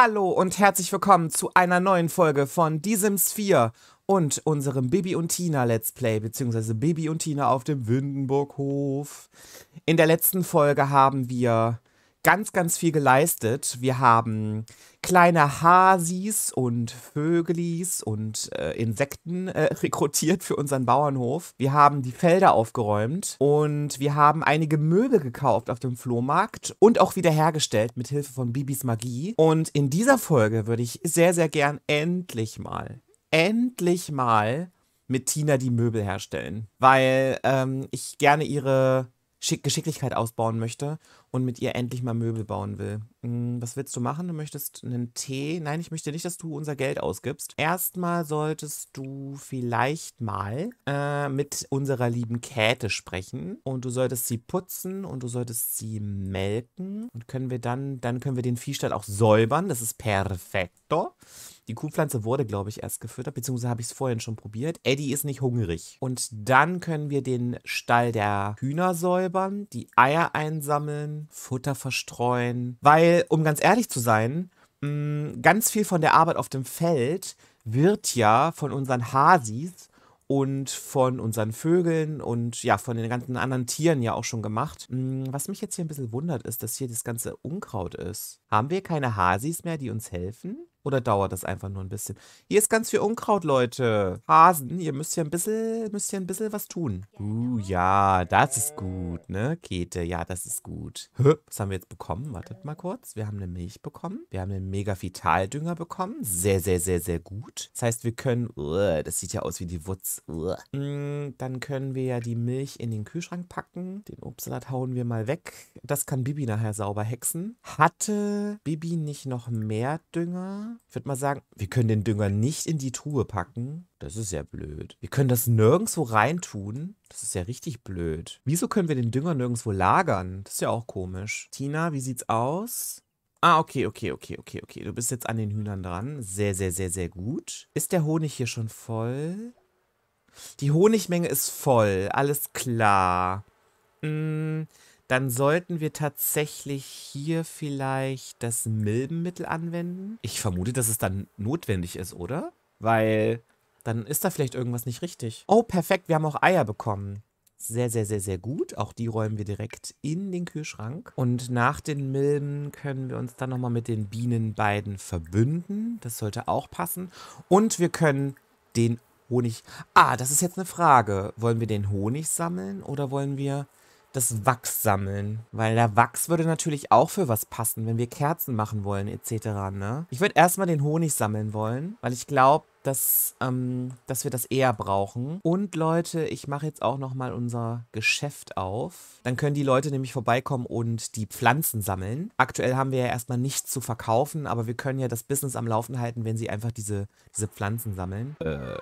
Hallo und herzlich willkommen zu einer neuen Folge von Die Sims 4 und unserem Bibi und Tina Let's Play, beziehungsweise Bibi und Tina auf dem Windenburghof. In der letzten Folge haben wir ganz, ganz viel geleistet. Wir haben kleine Hasis und Vögelis und äh, Insekten äh, rekrutiert für unseren Bauernhof. Wir haben die Felder aufgeräumt und wir haben einige Möbel gekauft auf dem Flohmarkt und auch wiederhergestellt mit Hilfe von Bibis Magie. Und in dieser Folge würde ich sehr, sehr gern endlich mal, endlich mal mit Tina die Möbel herstellen, weil ähm, ich gerne ihre Geschicklichkeit ausbauen möchte und mit ihr endlich mal Möbel bauen will. Hm, was willst du machen? Du möchtest einen Tee? Nein, ich möchte nicht, dass du unser Geld ausgibst. Erstmal solltest du vielleicht mal äh, mit unserer lieben Käthe sprechen und du solltest sie putzen und du solltest sie melken und können wir dann, dann können wir den Viehstall auch säubern. Das ist perfekto. Die Kuhpflanze wurde, glaube ich, erst gefüttert, beziehungsweise habe ich es vorhin schon probiert. Eddie ist nicht hungrig. Und dann können wir den Stall der Hühner säubern, die Eier einsammeln, Futter verstreuen. Weil, um ganz ehrlich zu sein, mm, ganz viel von der Arbeit auf dem Feld wird ja von unseren Hasis und von unseren Vögeln und ja, von den ganzen anderen Tieren ja auch schon gemacht. Mm, was mich jetzt hier ein bisschen wundert, ist, dass hier das ganze Unkraut ist. Haben wir keine Hasis mehr, die uns helfen? Oder dauert das einfach nur ein bisschen? Hier ist ganz viel Unkraut, Leute. Hasen, ihr müsst ja ein bisschen, müsst ja ein bisschen was tun. Uh, ja, das ist gut, ne? Kete, ja, das ist gut. Hä? Was haben wir jetzt bekommen? Wartet mal kurz. Wir haben eine Milch bekommen. Wir haben einen Mega-Vitaldünger bekommen. Sehr, sehr, sehr, sehr gut. Das heißt, wir können... Uh, das sieht ja aus wie die Wutz. Uh. Mm, dann können wir ja die Milch in den Kühlschrank packen. Den Obstsalat hauen wir mal weg. Das kann Bibi nachher sauber hexen. Hatte Bibi nicht noch mehr Dünger? Ich würde mal sagen, wir können den Dünger nicht in die Truhe packen. Das ist ja blöd. Wir können das nirgendwo reintun. Das ist ja richtig blöd. Wieso können wir den Dünger nirgendwo lagern? Das ist ja auch komisch. Tina, wie sieht's aus? Ah, okay, okay, okay, okay, okay. Du bist jetzt an den Hühnern dran. Sehr, sehr, sehr, sehr gut. Ist der Honig hier schon voll? Die Honigmenge ist voll. Alles klar. Mh... Hm dann sollten wir tatsächlich hier vielleicht das Milbenmittel anwenden. Ich vermute, dass es dann notwendig ist, oder? Weil dann ist da vielleicht irgendwas nicht richtig. Oh, perfekt, wir haben auch Eier bekommen. Sehr, sehr, sehr, sehr gut. Auch die räumen wir direkt in den Kühlschrank. Und nach den Milben können wir uns dann nochmal mit den Bienen beiden verbünden. Das sollte auch passen. Und wir können den Honig... Ah, das ist jetzt eine Frage. Wollen wir den Honig sammeln oder wollen wir das Wachs sammeln. Weil der Wachs würde natürlich auch für was passen, wenn wir Kerzen machen wollen, etc. Ne? Ich würde erstmal den Honig sammeln wollen, weil ich glaube, dass, ähm, dass wir das eher brauchen. Und Leute, ich mache jetzt auch nochmal unser Geschäft auf. Dann können die Leute nämlich vorbeikommen und die Pflanzen sammeln. Aktuell haben wir ja erstmal nichts zu verkaufen, aber wir können ja das Business am Laufen halten, wenn sie einfach diese, diese Pflanzen sammeln. Äh.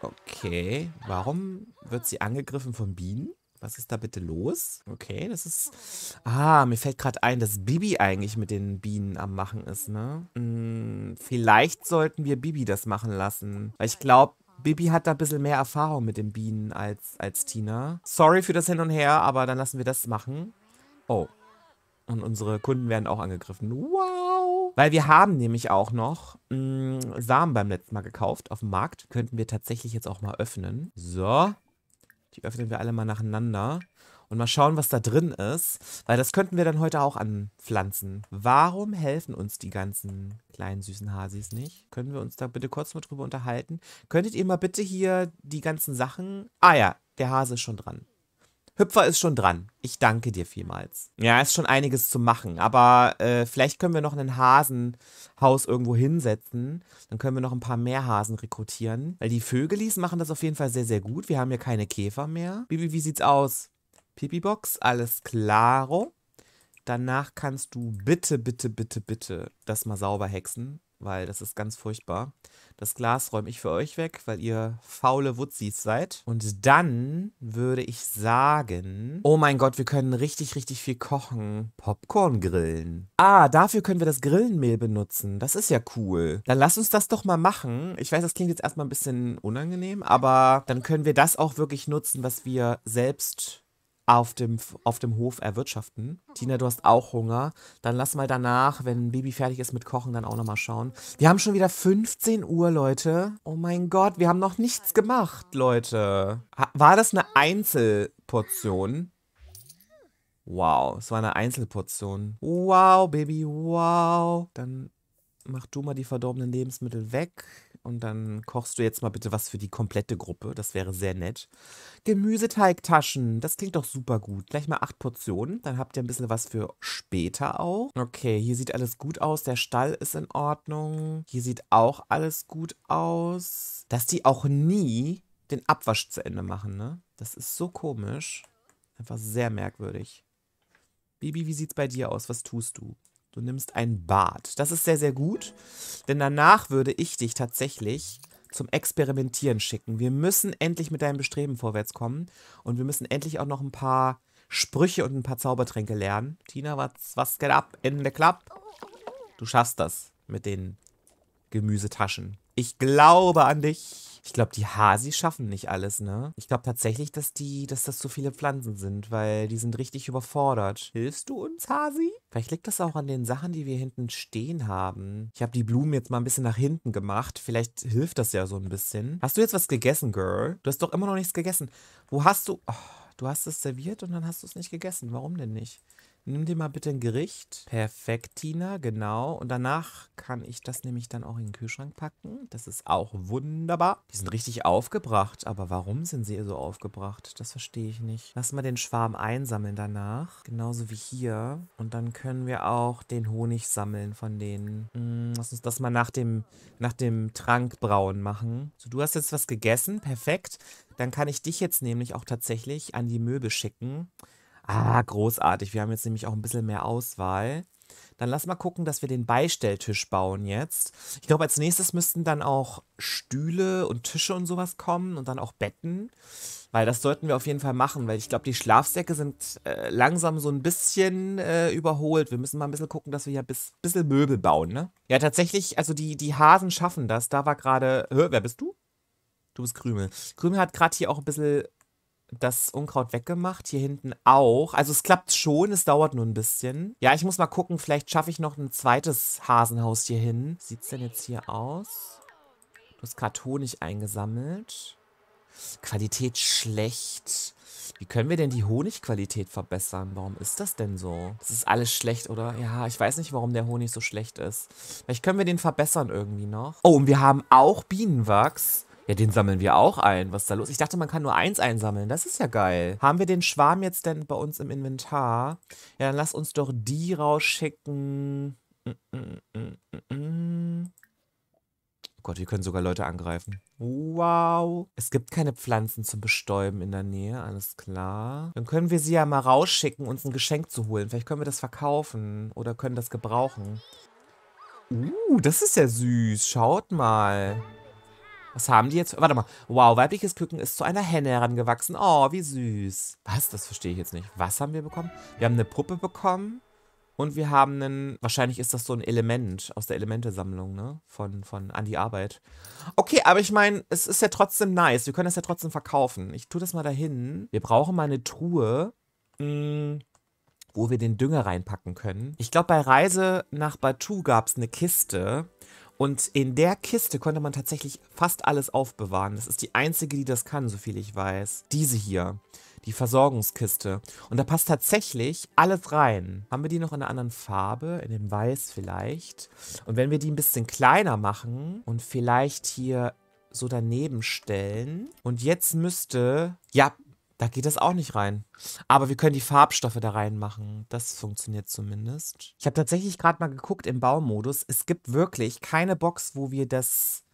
Okay, warum wird sie angegriffen von Bienen? Was ist da bitte los? Okay, das ist... Oh. Ah, mir fällt gerade ein, dass Bibi eigentlich mit den Bienen am Machen ist, ne? Hm, vielleicht sollten wir Bibi das machen lassen. Weil ich glaube, Bibi hat da ein bisschen mehr Erfahrung mit den Bienen als, als Tina. Sorry für das Hin und Her, aber dann lassen wir das machen. Oh. Und unsere Kunden werden auch angegriffen. Wow. Weil wir haben nämlich auch noch mh, hm, Samen beim letzten Mal gekauft auf dem Markt. Könnten wir tatsächlich jetzt auch mal öffnen. So. Die öffnen wir alle mal nacheinander. Und mal schauen, was da drin ist. Weil das könnten wir dann heute auch anpflanzen. Warum helfen uns die ganzen kleinen süßen Hasis nicht? Können wir uns da bitte kurz mal drüber unterhalten? Könntet ihr mal bitte hier die ganzen Sachen... Ah ja, der Hase ist schon dran. Hüpfer ist schon dran. Ich danke dir vielmals. Ja, ist schon einiges zu machen, aber äh, vielleicht können wir noch ein Hasenhaus irgendwo hinsetzen. Dann können wir noch ein paar mehr Hasen rekrutieren. Weil die Vögelis machen das auf jeden Fall sehr, sehr gut. Wir haben hier keine Käfer mehr. Bibi, wie sieht's aus? Pipi-Box, alles klaro. Danach kannst du bitte, bitte, bitte, bitte das mal sauber hexen weil das ist ganz furchtbar. Das Glas räume ich für euch weg, weil ihr faule Wutzis seid. Und dann würde ich sagen, oh mein Gott, wir können richtig, richtig viel kochen. Popcorn grillen. Ah, dafür können wir das Grillenmehl benutzen. Das ist ja cool. Dann lass uns das doch mal machen. Ich weiß, das klingt jetzt erstmal ein bisschen unangenehm, aber dann können wir das auch wirklich nutzen, was wir selbst auf dem, auf dem Hof erwirtschaften. Tina, du hast auch Hunger. Dann lass mal danach, wenn Baby fertig ist mit Kochen, dann auch nochmal schauen. Wir haben schon wieder 15 Uhr, Leute. Oh mein Gott, wir haben noch nichts gemacht, Leute. War das eine Einzelportion? Wow, es war eine Einzelportion. Wow, Baby, wow. Dann mach du mal die verdorbenen Lebensmittel weg. Und dann kochst du jetzt mal bitte was für die komplette Gruppe. Das wäre sehr nett. Gemüseteigtaschen. Das klingt doch super gut. Gleich mal acht Portionen. Dann habt ihr ein bisschen was für später auch. Okay, hier sieht alles gut aus. Der Stall ist in Ordnung. Hier sieht auch alles gut aus. Dass die auch nie den Abwasch zu Ende machen, ne? Das ist so komisch. Einfach sehr merkwürdig. Bibi, wie sieht's bei dir aus? Was tust du? Du nimmst ein Bad. Das ist sehr, sehr gut, denn danach würde ich dich tatsächlich zum Experimentieren schicken. Wir müssen endlich mit deinem Bestreben vorwärts kommen und wir müssen endlich auch noch ein paar Sprüche und ein paar Zaubertränke lernen. Tina, was, was geht ab in der Club? Du schaffst das mit den Gemüsetaschen. Ich glaube an dich. Ich glaube, die Hasi schaffen nicht alles, ne? Ich glaube tatsächlich, dass die, dass das zu viele Pflanzen sind, weil die sind richtig überfordert. Hilfst du uns, Hasi? Vielleicht liegt das auch an den Sachen, die wir hinten stehen haben. Ich habe die Blumen jetzt mal ein bisschen nach hinten gemacht. Vielleicht hilft das ja so ein bisschen. Hast du jetzt was gegessen, Girl? Du hast doch immer noch nichts gegessen. Wo hast du... Oh, du hast es serviert und dann hast du es nicht gegessen. Warum denn nicht? Nimm dir mal bitte ein Gericht. Perfekt, Tina, genau. Und danach kann ich das nämlich dann auch in den Kühlschrank packen. Das ist auch wunderbar. Die sind richtig aufgebracht, aber warum sind sie so aufgebracht? Das verstehe ich nicht. Lass mal den Schwarm einsammeln danach. Genauso wie hier. Und dann können wir auch den Honig sammeln von denen. Hm, lass uns das mal nach dem, nach dem Trank brauen machen. So, du hast jetzt was gegessen. Perfekt. Dann kann ich dich jetzt nämlich auch tatsächlich an die Möbel schicken. Ah, großartig. Wir haben jetzt nämlich auch ein bisschen mehr Auswahl. Dann lass mal gucken, dass wir den Beistelltisch bauen jetzt. Ich glaube, als nächstes müssten dann auch Stühle und Tische und sowas kommen und dann auch Betten. Weil das sollten wir auf jeden Fall machen, weil ich glaube, die Schlafsäcke sind äh, langsam so ein bisschen äh, überholt. Wir müssen mal ein bisschen gucken, dass wir ja ein bis, bisschen Möbel bauen, ne? Ja, tatsächlich, also die, die Hasen schaffen das. Da war gerade. Wer bist du? Du bist Krümel. Krümel hat gerade hier auch ein bisschen das Unkraut weggemacht. Hier hinten auch. Also es klappt schon, es dauert nur ein bisschen. Ja, ich muss mal gucken, vielleicht schaffe ich noch ein zweites Hasenhaus hier hin. Sieht es denn jetzt hier aus? Du hast gerade Honig eingesammelt. Qualität schlecht. Wie können wir denn die Honigqualität verbessern? Warum ist das denn so? Das ist alles schlecht, oder? Ja, ich weiß nicht, warum der Honig so schlecht ist. Vielleicht können wir den verbessern irgendwie noch. Oh, und wir haben auch Bienenwachs. Ja, den sammeln wir auch ein. Was ist da los? Ich dachte, man kann nur eins einsammeln. Das ist ja geil. Haben wir den Schwarm jetzt denn bei uns im Inventar? Ja, dann lass uns doch die rausschicken. Oh Gott, wir können sogar Leute angreifen. Wow. Es gibt keine Pflanzen zum Bestäuben in der Nähe, alles klar. Dann können wir sie ja mal rausschicken, uns ein Geschenk zu holen. Vielleicht können wir das verkaufen oder können das gebrauchen. Uh, das ist ja süß. Schaut mal. Was haben die jetzt? Warte mal. Wow, weibliches Küken ist zu einer Henne herangewachsen. Oh, wie süß. Was? Das verstehe ich jetzt nicht. Was haben wir bekommen? Wir haben eine Puppe bekommen. Und wir haben einen, wahrscheinlich ist das so ein Element aus der Elemente-Sammlung, ne? Von, von An die Arbeit. Okay, aber ich meine, es ist ja trotzdem nice. Wir können das ja trotzdem verkaufen. Ich tue das mal dahin. Wir brauchen mal eine Truhe, mh, mm, wo wir den Dünger reinpacken können. Ich glaube, bei Reise nach Batu gab es eine Kiste und in der Kiste konnte man tatsächlich fast alles aufbewahren. Das ist die einzige, die das kann, soviel ich weiß. Diese hier, die Versorgungskiste. Und da passt tatsächlich alles rein. Haben wir die noch in einer anderen Farbe? In dem Weiß vielleicht. Und wenn wir die ein bisschen kleiner machen und vielleicht hier so daneben stellen. Und jetzt müsste... Ja, da geht das auch nicht rein. Aber wir können die Farbstoffe da reinmachen. Das funktioniert zumindest. Ich habe tatsächlich gerade mal geguckt im Baumodus. Es gibt wirklich keine Box, wo wir das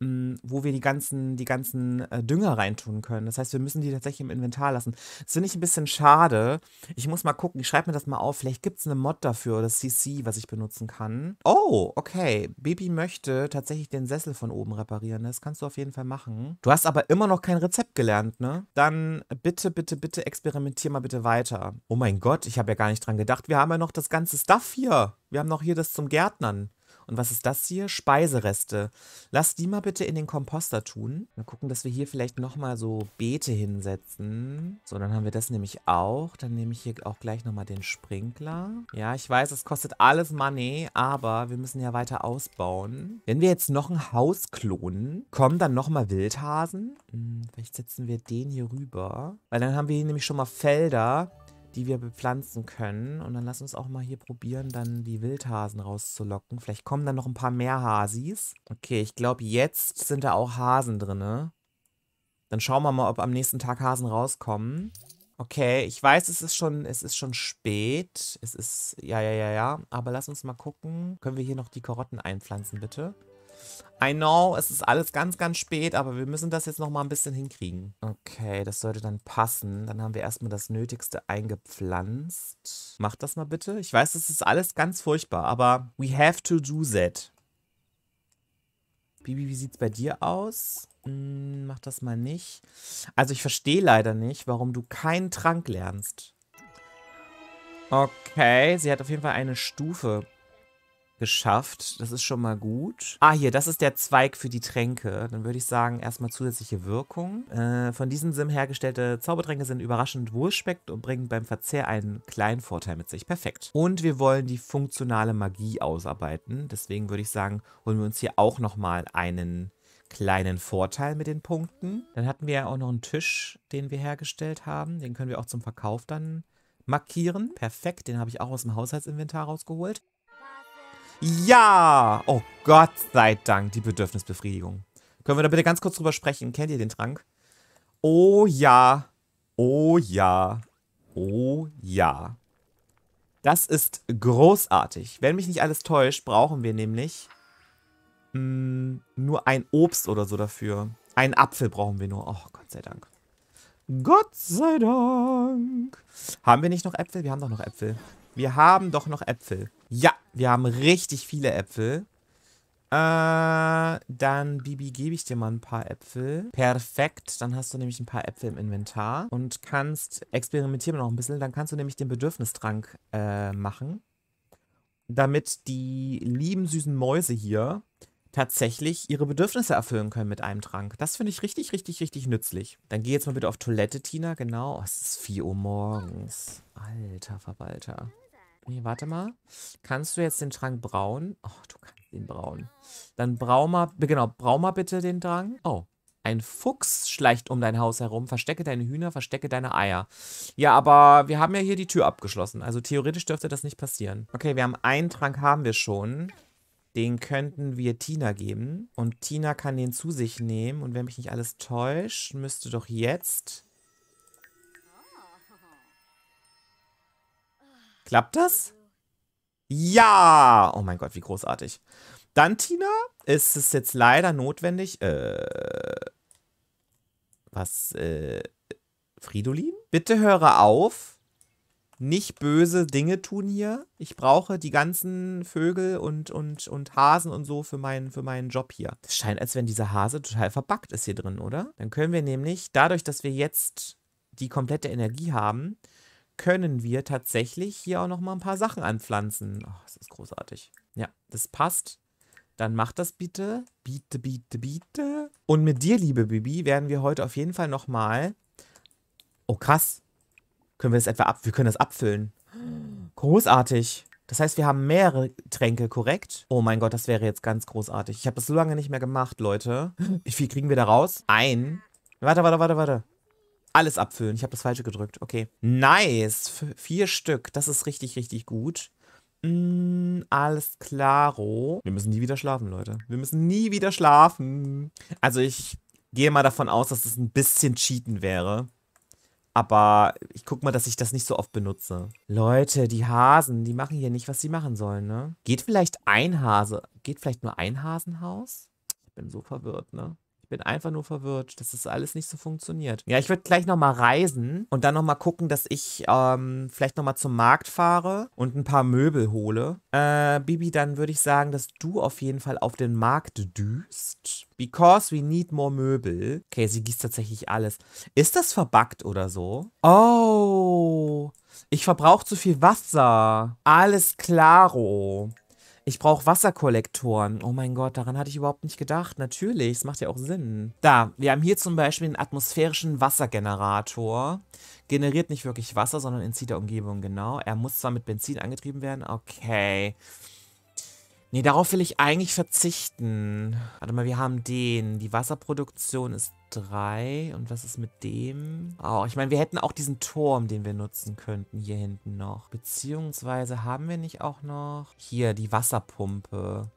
wo wir die ganzen, die ganzen äh, Dünger reintun können. Das heißt, wir müssen die tatsächlich im Inventar lassen. Das finde ich ein bisschen schade. Ich muss mal gucken, ich schreibe mir das mal auf. Vielleicht gibt es eine Mod dafür oder CC, was ich benutzen kann. Oh, okay. Baby möchte tatsächlich den Sessel von oben reparieren. Das kannst du auf jeden Fall machen. Du hast aber immer noch kein Rezept gelernt, ne? Dann bitte, bitte, bitte experimentier mal bitte weiter. Oh mein Gott, ich habe ja gar nicht dran gedacht. Wir haben ja noch das ganze Stuff hier. Wir haben noch hier das zum Gärtnern. Und was ist das hier? Speisereste. Lass die mal bitte in den Komposter tun. Mal gucken, dass wir hier vielleicht nochmal so Beete hinsetzen. So, dann haben wir das nämlich auch. Dann nehme ich hier auch gleich nochmal den Sprinkler. Ja, ich weiß, es kostet alles Money, aber wir müssen ja weiter ausbauen. Wenn wir jetzt noch ein Haus klonen, kommen dann nochmal Wildhasen. Hm, vielleicht setzen wir den hier rüber. Weil dann haben wir hier nämlich schon mal Felder, die wir bepflanzen können. Und dann lass uns auch mal hier probieren, dann die Wildhasen rauszulocken. Vielleicht kommen dann noch ein paar mehr Hasis. Okay, ich glaube, jetzt sind da auch Hasen drin. Dann schauen wir mal, ob am nächsten Tag Hasen rauskommen. Okay, ich weiß, es ist schon, es ist schon spät. Es ist, ja, ja, ja, ja. Aber lass uns mal gucken. Können wir hier noch die Karotten einpflanzen, bitte? I know, es ist alles ganz, ganz spät, aber wir müssen das jetzt noch mal ein bisschen hinkriegen. Okay, das sollte dann passen. Dann haben wir erstmal das Nötigste eingepflanzt. Mach das mal bitte. Ich weiß, es ist alles ganz furchtbar, aber we have to do that. Bibi, wie sieht's bei dir aus? Hm, mach das mal nicht. Also ich verstehe leider nicht, warum du keinen Trank lernst. Okay, sie hat auf jeden Fall eine Stufe geschafft. Das ist schon mal gut. Ah, hier, das ist der Zweig für die Tränke. Dann würde ich sagen, erstmal zusätzliche Wirkung. Äh, von diesem Sim hergestellte Zaubertränke sind überraschend wohlspeckt und bringen beim Verzehr einen kleinen Vorteil mit sich. Perfekt. Und wir wollen die funktionale Magie ausarbeiten. Deswegen würde ich sagen, holen wir uns hier auch nochmal einen kleinen Vorteil mit den Punkten. Dann hatten wir ja auch noch einen Tisch, den wir hergestellt haben. Den können wir auch zum Verkauf dann markieren. Perfekt, den habe ich auch aus dem Haushaltsinventar rausgeholt. Ja! Oh Gott sei Dank, die Bedürfnisbefriedigung. Können wir da bitte ganz kurz drüber sprechen? Kennt ihr den Trank? Oh ja. Oh ja. Oh ja. Das ist großartig. Wenn mich nicht alles täuscht, brauchen wir nämlich mh, mm, nur ein Obst oder so dafür. Einen Apfel brauchen wir nur. Oh, Gott sei Dank. Gott sei Dank. Haben wir nicht noch Äpfel? Wir haben doch noch Äpfel. Wir haben doch noch Äpfel. Ja, wir haben richtig viele Äpfel. Äh, dann, Bibi, gebe ich dir mal ein paar Äpfel. Perfekt, dann hast du nämlich ein paar Äpfel im Inventar und kannst, experimentieren noch ein bisschen, dann kannst du nämlich den Bedürfnistrank äh, machen, damit die lieben süßen Mäuse hier tatsächlich ihre Bedürfnisse erfüllen können mit einem Trank. Das finde ich richtig, richtig, richtig nützlich. Dann geh jetzt mal bitte auf Toilette, Tina, genau. Oh, es ist 4 Uhr morgens. Alter Verwalter. Nee, warte mal. Kannst du jetzt den Trank brauen? Oh, du kannst ihn brauen. Dann brau mal, genau, brau mal bitte den Drang. Oh, ein Fuchs schleicht um dein Haus herum. Verstecke deine Hühner, verstecke deine Eier. Ja, aber wir haben ja hier die Tür abgeschlossen. Also theoretisch dürfte das nicht passieren. Okay, wir haben einen Trank haben wir schon. Den könnten wir Tina geben. Und Tina kann den zu sich nehmen. Und wenn mich nicht alles täuscht, müsste doch jetzt Klappt das? Ja! Oh mein Gott, wie großartig. Dann, Tina, ist es jetzt leider notwendig, äh, was, äh, Fridolin? Bitte höre auf, nicht böse Dinge tun hier. Ich brauche die ganzen Vögel und, und, und Hasen und so für meinen, für meinen Job hier. Es scheint, als wenn dieser Hase total verbackt ist hier drin, oder? Dann können wir nämlich, dadurch, dass wir jetzt die komplette Energie haben, können wir tatsächlich hier auch nochmal ein paar Sachen anpflanzen. Ach, oh, das ist großartig. Ja, das passt. Dann mach das bitte. Bitte, bitte, bitte. Und mit dir, liebe Bibi, werden wir heute auf jeden Fall nochmal... Oh, krass. Können wir das etwa ab... Wir können das abfüllen. Großartig. Das heißt, wir haben mehrere Tränke, korrekt? Oh mein Gott, das wäre jetzt ganz großartig. Ich habe das so lange nicht mehr gemacht, Leute. Wie viel kriegen wir da raus? Ein. Warte, warte, warte, warte. Alles abfüllen. Ich habe das Falsche gedrückt. Okay. Nice. F vier Stück. Das ist richtig, richtig gut. Mm, alles klaro. Wir müssen nie wieder schlafen, Leute. Wir müssen nie wieder schlafen. Also ich gehe mal davon aus, dass das ein bisschen cheaten wäre. Aber ich guck mal, dass ich das nicht so oft benutze. Leute, die Hasen, die machen hier nicht, was sie machen sollen, ne? Geht vielleicht ein Hase. Geht vielleicht nur ein Hasenhaus? Ich bin so verwirrt, ne? Ich bin einfach nur verwirrt, dass das alles nicht so funktioniert. Ja, ich würde gleich nochmal reisen und dann nochmal gucken, dass ich ähm, vielleicht nochmal zum Markt fahre und ein paar Möbel hole. Äh, Bibi, dann würde ich sagen, dass du auf jeden Fall auf den Markt düst. Because we need more Möbel. Okay, sie gießt tatsächlich alles. Ist das verbackt oder so? Oh, ich verbrauche zu viel Wasser. Alles klaro. Ich brauche Wasserkollektoren. Oh mein Gott, daran hatte ich überhaupt nicht gedacht. Natürlich, es macht ja auch Sinn. Da, wir haben hier zum Beispiel einen atmosphärischen Wassergenerator. Generiert nicht wirklich Wasser, sondern entzieht der Umgebung, genau. Er muss zwar mit Benzin angetrieben werden. Okay. Nee, darauf will ich eigentlich verzichten. Warte mal, wir haben den. Die Wasserproduktion ist 3. Und was ist mit dem? Oh, ich meine, wir hätten auch diesen Turm, den wir nutzen könnten hier hinten noch. Beziehungsweise haben wir nicht auch noch... Hier, die Wasserpumpe.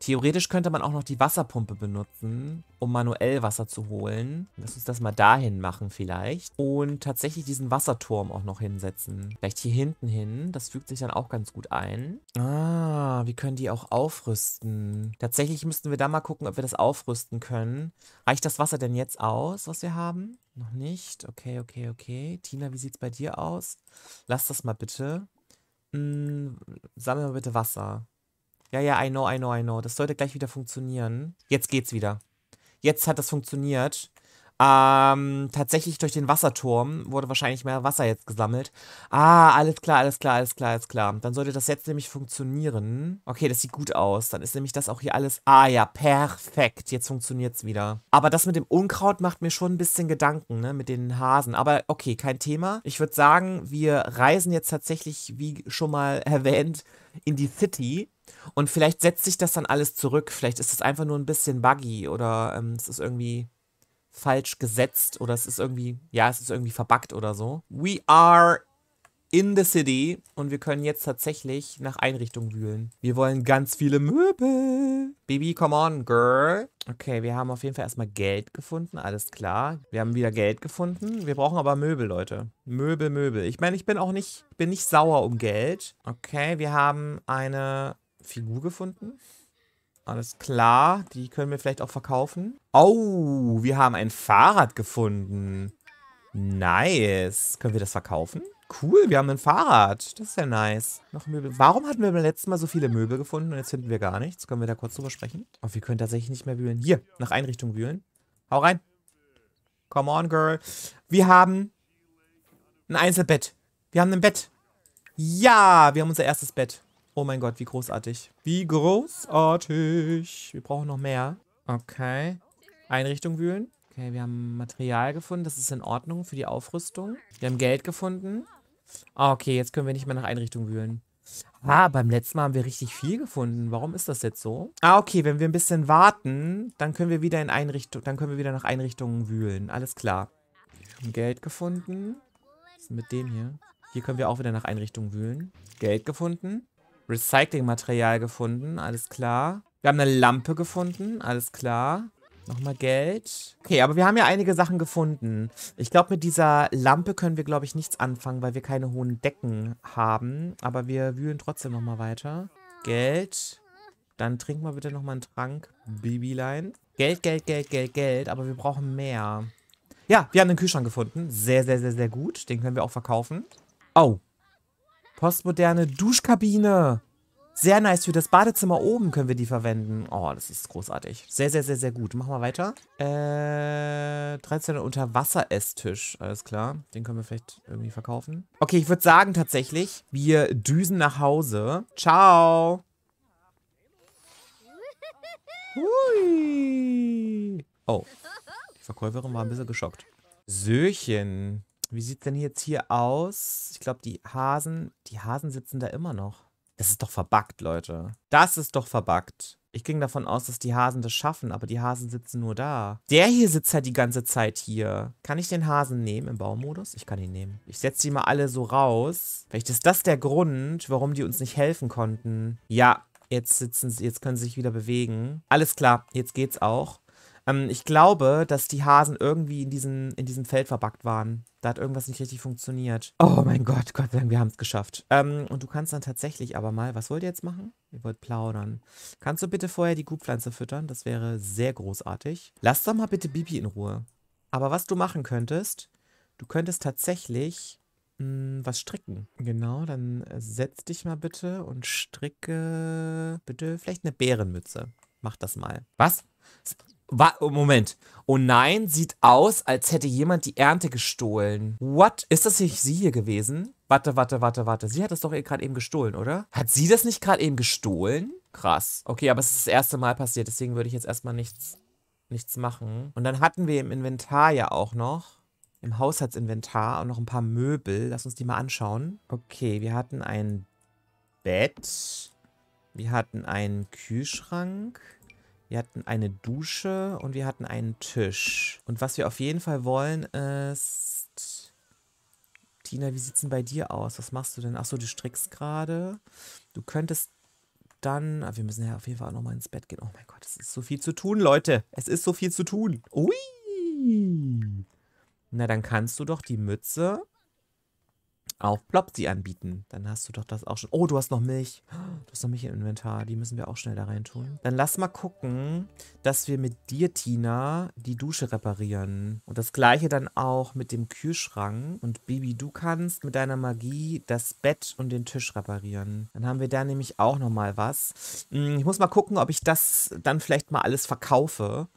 Theoretisch könnte man auch noch die Wasserpumpe benutzen, um manuell Wasser zu holen. Lass uns das mal dahin machen vielleicht. Und tatsächlich diesen Wasserturm auch noch hinsetzen. Vielleicht hier hinten hin. Das fügt sich dann auch ganz gut ein. Ah, wir können die auch aufrüsten. Tatsächlich müssten wir da mal gucken, ob wir das aufrüsten können. Reicht das Wasser denn jetzt aus, was wir haben? Noch nicht. Okay, okay, okay. Tina, wie sieht's bei dir aus? Lass das mal bitte. Hm, sammel mal bitte Wasser. Ja, ja, I know, I know, I know. Das sollte gleich wieder funktionieren. Jetzt geht's wieder. Jetzt hat das funktioniert. Ähm, tatsächlich durch den Wasserturm wurde wahrscheinlich mehr Wasser jetzt gesammelt. Ah, alles klar, alles klar, alles klar, alles klar. Dann sollte das jetzt nämlich funktionieren. Okay, das sieht gut aus. Dann ist nämlich das auch hier alles... Ah ja, perfekt. Jetzt funktioniert es wieder. Aber das mit dem Unkraut macht mir schon ein bisschen Gedanken, ne? Mit den Hasen. Aber okay, kein Thema. Ich würde sagen, wir reisen jetzt tatsächlich, wie schon mal erwähnt, in die City. Und vielleicht setzt sich das dann alles zurück. Vielleicht ist es einfach nur ein bisschen buggy oder ähm, es ist irgendwie falsch gesetzt oder es ist irgendwie, ja, es ist irgendwie verbuggt oder so. We are in the city und wir können jetzt tatsächlich nach Einrichtungen wühlen. Wir wollen ganz viele Möbel. Baby, come on, girl. Okay, wir haben auf jeden Fall erstmal Geld gefunden, alles klar. Wir haben wieder Geld gefunden. Wir brauchen aber Möbel, Leute. Möbel, Möbel. Ich meine, ich bin auch nicht, bin nicht sauer um Geld. Okay, wir haben eine Figur gefunden. Alles klar, die können wir vielleicht auch verkaufen. Oh, wir haben ein Fahrrad gefunden. Nice. Können wir das verkaufen? Cool, wir haben ein Fahrrad. Das ist ja nice. Noch Möbel. Warum hatten wir beim letzten Mal so viele Möbel gefunden und jetzt finden wir gar nichts? Können wir da kurz drüber sprechen? Oh, wir können tatsächlich nicht mehr wühlen. Hier, nach Einrichtung wühlen. Hau rein. Come on, girl. Wir haben ein Einzelbett. Wir haben ein Bett. Ja, wir haben unser erstes Bett. Oh mein Gott, wie großartig. Wie großartig. Wir brauchen noch mehr. Okay. Einrichtung wühlen. Okay, wir haben Material gefunden. Das ist in Ordnung für die Aufrüstung. Wir haben Geld gefunden. Ah, okay, jetzt können wir nicht mehr nach Einrichtung wühlen. Ah, beim letzten Mal haben wir richtig viel gefunden. Warum ist das jetzt so? Ah, okay, wenn wir ein bisschen warten, dann können wir wieder in Einrichtung, dann können wir wieder nach Einrichtungen wühlen. Alles klar. Wir haben Geld gefunden. Was ist mit dem hier? Hier können wir auch wieder nach Einrichtungen wühlen. Geld gefunden. Recyclingmaterial gefunden, alles klar. Wir haben eine Lampe gefunden, alles klar. Nochmal Geld. Okay, aber wir haben ja einige Sachen gefunden. Ich glaube, mit dieser Lampe können wir, glaube ich, nichts anfangen, weil wir keine hohen Decken haben. Aber wir wühlen trotzdem nochmal weiter. Geld. Dann trinken wir bitte nochmal einen Trank. Babylein. Geld, Geld, Geld, Geld, Geld. Aber wir brauchen mehr. Ja, wir haben den Kühlschrank gefunden. Sehr, sehr, sehr, sehr gut. Den können wir auch verkaufen. Oh, Postmoderne Duschkabine. Sehr nice. Für das Badezimmer oben können wir die verwenden. Oh, das ist großartig. Sehr, sehr, sehr, sehr gut. Machen wir weiter. Äh, 13 Unterwasser-Esstisch. Alles klar. Den können wir vielleicht irgendwie verkaufen. Okay, ich würde sagen tatsächlich, wir düsen nach Hause. Ciao. Hui. Oh, die Verkäuferin war ein bisschen geschockt. Söhrchen wie sieht denn jetzt hier aus? Ich glaube, die Hasen, die Hasen sitzen da immer noch. Das ist doch verbuggt, Leute. Das ist doch verbuggt. Ich ging davon aus, dass die Hasen das schaffen, aber die Hasen sitzen nur da. Der hier sitzt halt die ganze Zeit hier. Kann ich den Hasen nehmen im Baumodus? Ich kann ihn nehmen. Ich setze die mal alle so raus. Vielleicht ist das der Grund, warum die uns nicht helfen konnten. Ja, jetzt sitzen sie, jetzt können sie sich wieder bewegen. Alles klar, jetzt geht's auch. Ähm, ich glaube, dass die Hasen irgendwie in, diesen, in diesem Feld verbackt waren. Da hat irgendwas nicht richtig funktioniert. Oh mein Gott, Gott, wir haben es geschafft. Ähm, und du kannst dann tatsächlich aber mal, was wollt ihr jetzt machen? Ihr wollt plaudern. Kannst du bitte vorher die Gutpflanze füttern? Das wäre sehr großartig. Lass doch mal bitte Bibi in Ruhe. Aber was du machen könntest, du könntest tatsächlich mh, hm, was stricken. Genau, dann äh, setz dich mal bitte und stricke bitte vielleicht eine Bärenmütze. Mach das mal. Was? Wa Moment. Oh nein, sieht aus, als hätte jemand die Ernte gestohlen. What? Ist das nicht sie hier gewesen? Warte, warte, warte, warte. Sie hat das doch gerade eben gestohlen, oder? Hat sie das nicht gerade eben gestohlen? Krass. Okay, aber es ist das erste Mal passiert, deswegen würde ich jetzt erstmal nichts, nichts machen. Und dann hatten wir im Inventar ja auch noch, im Haushaltsinventar, auch noch ein paar Möbel. Lass uns die mal anschauen. Okay, wir hatten ein Bett. Wir hatten einen Kühlschrank. Wir hatten eine Dusche und wir hatten einen Tisch. Und was wir auf jeden Fall wollen ist... Tina, wie sieht's denn bei dir aus? Was machst du denn? Achso, du strickst gerade. Du könntest dann... Ah, wir müssen ja auf jeden Fall auch nochmal ins Bett gehen. Oh mein Gott, es ist so viel zu tun, Leute. Es ist so viel zu tun. Ui! Na, dann kannst du doch die Mütze auf Plopsi anbieten. Dann hast du doch das auch schon. Oh, du hast noch Milch. Du hast noch Milch im Inventar. Die müssen wir auch schnell da reintun. Dann lass mal gucken, dass wir mit dir, Tina, die Dusche reparieren. Und das gleiche dann auch mit dem Kühlschrank. Und Bibi, du kannst mit deiner Magie das Bett und den Tisch reparieren. Dann haben wir da nämlich auch nochmal was. Hm, ich muss mal gucken, ob ich das dann vielleicht mal alles verkaufe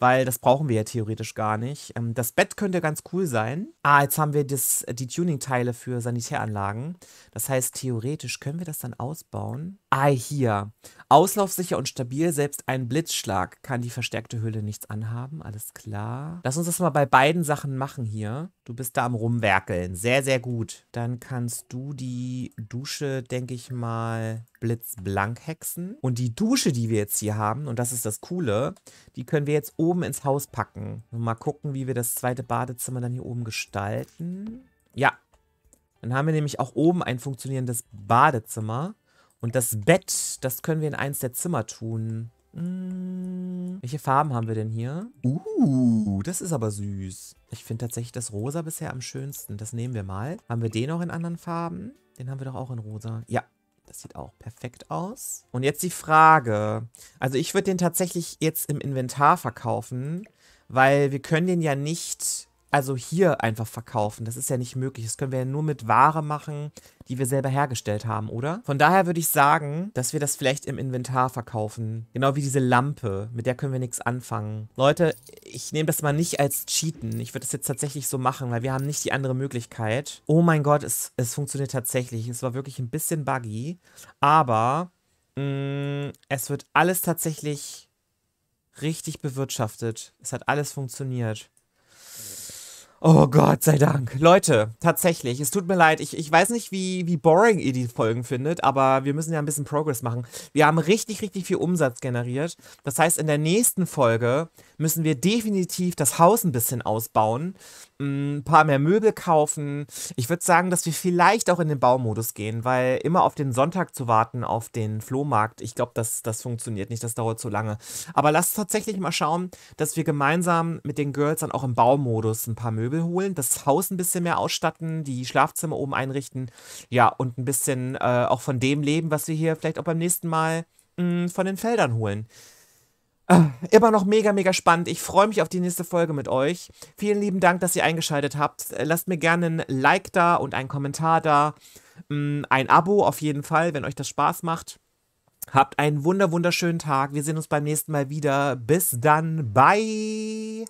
weil das brauchen wir ja theoretisch gar nicht. Ähm, das Bett könnte ganz cool sein. Ah, jetzt haben wir das, die Tuning-Teile für Sanitäranlagen. Das heißt, theoretisch können wir das dann ausbauen. Ah, hier. Auslaufsicher und stabil, selbst ein Blitzschlag kann die verstärkte Hülle nichts anhaben, alles klar. Lass uns das mal bei beiden Sachen machen hier. Du bist da am Rumwerkeln, sehr, sehr gut. Dann kannst du die Dusche, denke ich mal, blitzblank hexen. Und die Dusche, die wir jetzt hier haben, und das ist das Coole, die können wir jetzt oben ins Haus packen. Und mal gucken, wie wir das zweite Badezimmer dann hier oben gestalten. Ja, dann haben wir nämlich auch oben ein funktionierendes Badezimmer. Und das Bett, das können wir in eins der Zimmer tun. Hm, welche Farben haben wir denn hier? Uh, das ist aber süß. Ich finde tatsächlich das Rosa bisher am schönsten. Das nehmen wir mal. Haben wir den auch in anderen Farben? Den haben wir doch auch in Rosa. Ja, das sieht auch perfekt aus. Und jetzt die Frage. Also ich würde den tatsächlich jetzt im Inventar verkaufen, weil wir können den ja nicht also hier einfach verkaufen. Das ist ja nicht möglich. Das können wir ja nur mit Ware machen, die wir selber hergestellt haben, oder? Von daher würde ich sagen, dass wir das vielleicht im Inventar verkaufen. Genau wie diese Lampe. Mit der können wir nichts anfangen. Leute, ich nehme das mal nicht als Cheaten. Ich würde das jetzt tatsächlich so machen, weil wir haben nicht die andere Möglichkeit. Oh mein Gott, es, es funktioniert tatsächlich. Es war wirklich ein bisschen buggy. Aber mh, mm, es wird alles tatsächlich richtig bewirtschaftet. Es hat alles funktioniert. Oh Gott sei Dank. Leute, tatsächlich, es tut mir leid. Ich, ich weiß nicht, wie, wie boring ihr die Folgen findet, aber wir müssen ja ein bisschen Progress machen. Wir haben richtig, richtig viel Umsatz generiert. Das heißt, in der nächsten Folge müssen wir definitiv das Haus ein bisschen ausbauen ein paar mehr Möbel kaufen. Ich würde sagen, dass wir vielleicht auch in den Baumodus gehen, weil immer auf den Sonntag zu warten, auf den Flohmarkt, ich glaube, das, das funktioniert nicht, das dauert zu lange. Aber lass tatsächlich mal schauen, dass wir gemeinsam mit den Girls dann auch im Baumodus ein paar Möbel holen, das Haus ein bisschen mehr ausstatten, die Schlafzimmer oben einrichten, ja, und ein bisschen äh, auch von dem leben, was wir hier vielleicht auch beim nächsten Mal mh, mm, von den Feldern holen. Äh, immer noch mega, mega spannend. Ich freue mich auf die nächste Folge mit euch. Vielen lieben Dank, dass ihr eingeschaltet habt. Äh, lasst mir gerne ein Like da und einen Kommentar da. Mm, ein Abo auf jeden Fall, wenn euch das Spaß macht. Habt einen wunder, wunderschönen Tag. Wir sehen uns beim nächsten Mal wieder. Bis dann. Bye.